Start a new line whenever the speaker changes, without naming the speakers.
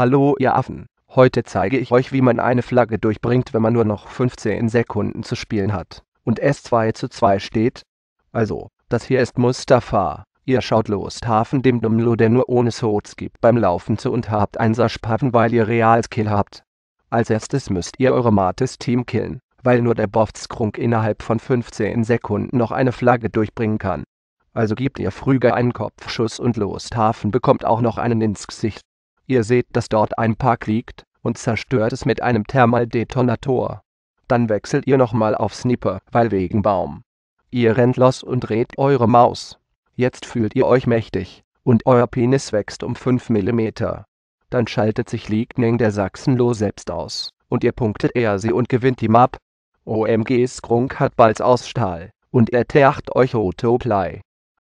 Hallo ihr Affen, heute zeige ich euch wie man eine Flagge durchbringt, wenn man nur noch 15 Sekunden zu spielen hat und es 2 zu 2 steht. Also, das hier ist Mustafa, ihr schaut los Hafen dem Dummlo, der nur ohne Sots gibt beim Laufen zu und habt einen Saschpaffen weil ihr Realskill habt. Als erstes müsst ihr eure Mates Team killen, weil nur der Boftskrunk innerhalb von 15 Sekunden noch eine Flagge durchbringen kann. Also gebt ihr früher einen Kopfschuss und Losthafen bekommt auch noch einen ins Gesicht. Ihr seht, dass dort ein Park liegt, und zerstört es mit einem Thermaldetonator. Dann wechselt ihr nochmal auf Sniper, weil wegen Baum. Ihr rennt los und dreht eure Maus. Jetzt fühlt ihr euch mächtig, und euer Penis wächst um 5 mm. Dann schaltet sich Lightning der Sachsenlo selbst aus, und ihr punktet er sie und gewinnt die Map. OMG Skrunk hat Balls aus Stahl, und er tercht euch Autoplay.